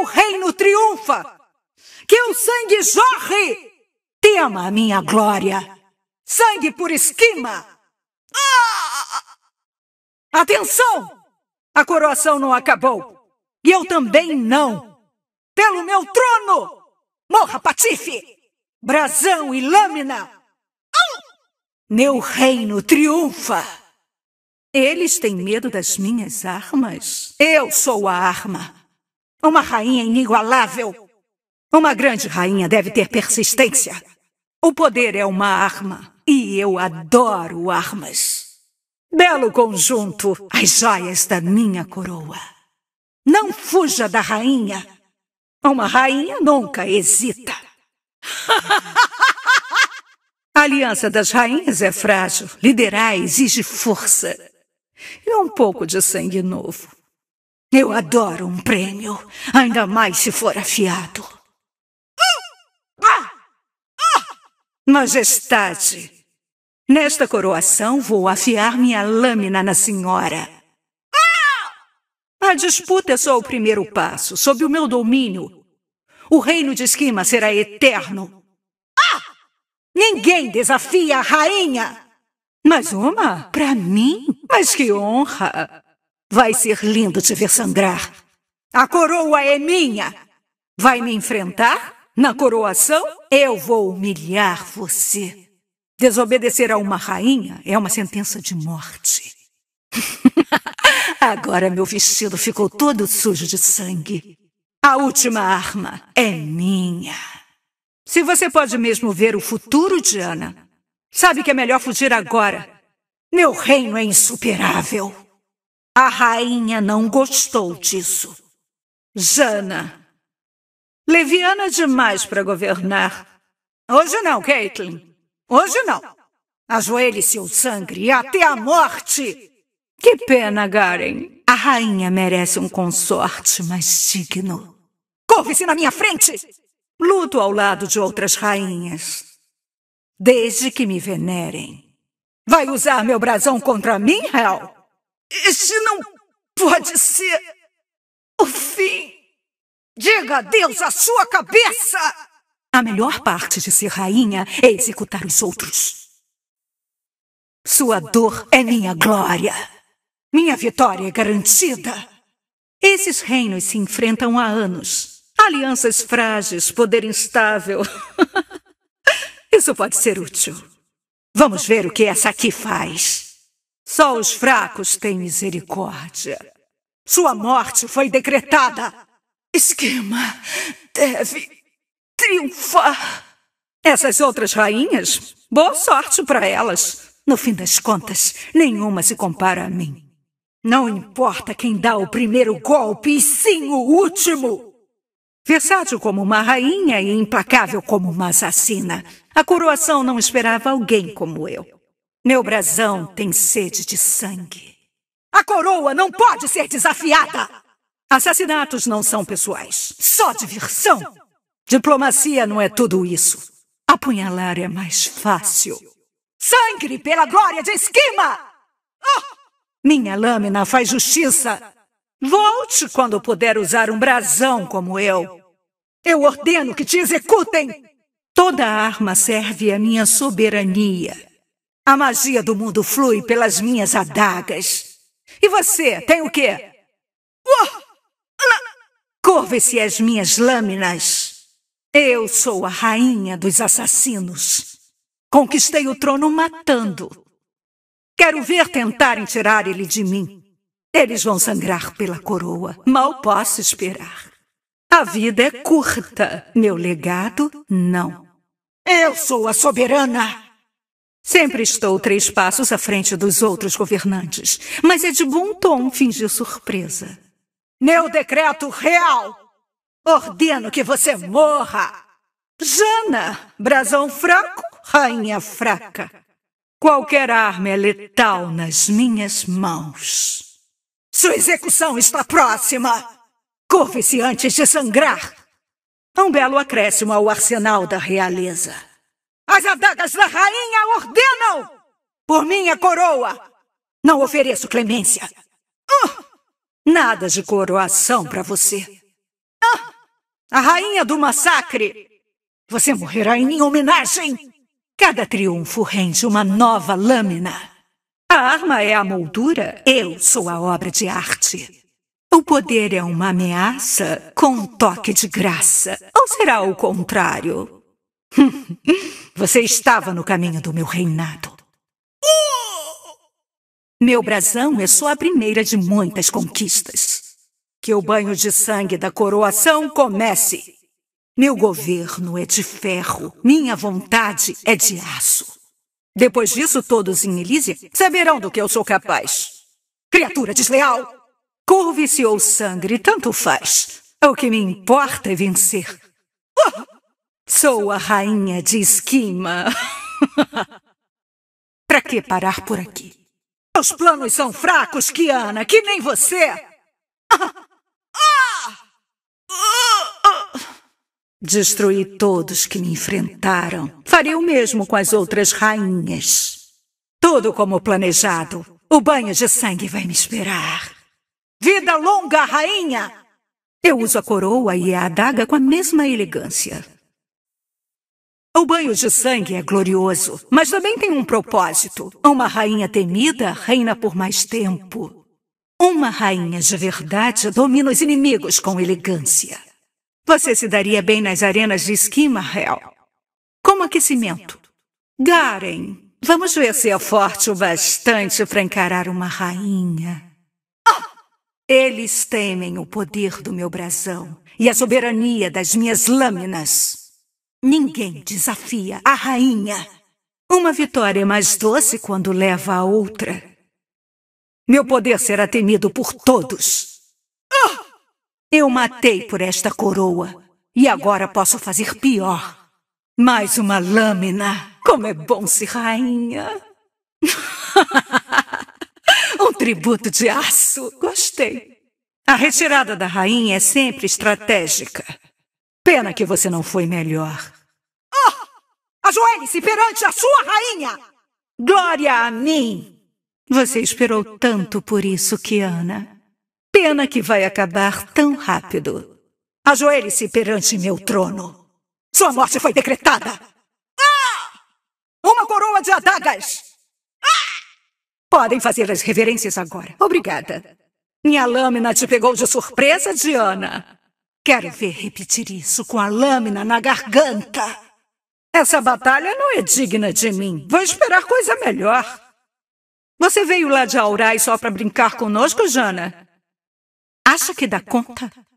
teu reino triunfa, que o sangue jorre, tema a minha glória, sangue por esquima. Ah! Atenção! A coroação não acabou, e eu também não. Pelo meu trono, morra Patife, brasão e lâmina. Meu reino triunfa! Eles têm medo das minhas armas? Eu sou a arma. Uma rainha inigualável. Uma grande rainha deve ter persistência. O poder é uma arma e eu adoro armas. Belo conjunto, as joias da minha coroa. Não fuja da rainha. Uma rainha nunca hesita. A aliança das rainhas é frágil, liderar exige força e um pouco de sangue novo. Eu adoro um prêmio, ainda mais se for afiado. Majestade, nesta coroação vou afiar minha lâmina na senhora. A disputa é só o primeiro passo, sob o meu domínio. O reino de esquima será eterno. Ninguém desafia a rainha! Mais uma? Para mim? Mas que honra! Vai ser lindo te ver sangrar. A coroa é minha. Vai me enfrentar? Na coroação, eu vou humilhar você. Desobedecer a uma rainha é uma sentença de morte. Agora meu vestido ficou todo sujo de sangue. A última arma é minha. Se você pode mesmo ver o futuro, Diana, sabe que é melhor fugir agora. Meu reino é insuperável. A rainha não gostou disso. Jana. Leviana demais para governar. Hoje não, Caitlin. Hoje não. Ajoelhe-se o sangue até a morte. Que pena, Garen. A rainha merece um consorte mais digno. Corre-se na minha frente! Luto ao lado de outras rainhas. Desde que me venerem. Vai usar meu brasão contra mim, Hel? Este não pode ser o fim. Diga adeus à sua cabeça! A melhor parte de ser rainha é executar os outros. Sua dor é minha glória. Minha vitória é garantida. Esses reinos se enfrentam há anos. Alianças frágeis, poder instável. Isso pode ser útil. Vamos ver o que essa aqui faz. Só os fracos têm misericórdia. Sua morte foi decretada. Esquema deve triunfar. Essas outras rainhas, boa sorte para elas. No fim das contas, nenhuma se compara a mim. Não importa quem dá o primeiro golpe, e sim o último. Versátil como uma rainha e implacável como uma assassina, a coroação não esperava alguém como eu. Meu brasão tem sede de sangue. A coroa não pode ser desafiada! Assassinatos não são pessoais, só diversão! Diplomacia não é tudo isso. Apunhalar é mais fácil. Sangue pela glória de esquema! Oh! Ah! Minha lâmina faz justiça. Volte quando puder usar um brasão como eu. Eu ordeno que te executem! Toda arma serve à minha soberania. A magia do mundo flui pelas minhas adagas. E você tem o quê? Uou! Curve-se as minhas lâminas. Eu sou a rainha dos assassinos. Conquistei o trono matando. Quero ver tentarem tirar ele de mim. Eles vão sangrar pela coroa. Mal posso esperar. A vida é curta. Meu legado, não. Eu sou a soberana. Sempre estou três passos à frente dos outros governantes, mas é de bom tom fingir surpresa. Meu decreto real! Ordeno que você morra! Jana, brasão fraco, rainha fraca. Qualquer arma é letal nas minhas mãos. Sua execução está próxima! Curve-se antes de sangrar! Um belo acréscimo ao arsenal da realeza. As adagas da rainha ordenam! Por minha coroa! Não ofereço clemência. Uh, nada de coroação para você. Uh, a rainha do massacre! Você morrerá em minha homenagem! Cada triunfo rende uma nova lâmina. A arma é a moldura, eu sou a obra de arte. O poder é uma ameaça com um toque de graça. Ou será o contrário? Você estava no caminho do meu reinado. Meu brasão é só a primeira de muitas conquistas. Que o banho de sangue da coroação comece. Meu governo é de ferro, minha vontade é de aço. Depois disso, todos em Elísia saberão do que eu sou capaz. Criatura desleal! Curve-se ou sangre, tanto faz. O que me importa é vencer. Oh! Sou a rainha de esquima. pra que parar por aqui? Os planos são fracos, Kiana, que nem você. Destruí todos que me enfrentaram. Farei o mesmo com as outras rainhas. Tudo como planejado. O banho de sangue vai me esperar. Vida longa, rainha! Eu uso a coroa e a adaga com a mesma elegância. O banho de sangue é glorioso, mas também tem um propósito. Uma rainha temida reina por mais tempo. Uma rainha de verdade domina os inimigos com elegância. Você se daria bem nas arenas de esquima, Hel. Como aquecimento. Garen, vamos ver se é forte o bastante para encarar uma rainha. Oh! Eles temem o poder do meu brasão e a soberania das minhas lâminas. Ninguém desafia a rainha. Uma vitória é mais doce quando leva a outra. Meu poder será temido por todos. Ah! Eu matei por esta coroa e agora posso fazer pior. Mais uma lâmina. Como é bom ser rainha. um tributo de aço. Gostei. A retirada da rainha é sempre estratégica. Pena que você não foi melhor. Oh! Ajoelhe-se perante a sua rainha! Glória a mim! Você esperou tanto por isso, Kiana. Pena que vai acabar tão rápido. Ajoelhe-se perante meu trono. Sua morte foi decretada. Ah! Uma coroa de adagas! Ah! Podem fazer as reverências agora. Obrigada. Minha lâmina te pegou de surpresa, Diana. Quero ver repetir isso com a lâmina na garganta. Essa batalha não é digna de mim. Vou esperar coisa melhor. Você veio lá de Aurai só para brincar conosco, Jana? Acha que dá conta?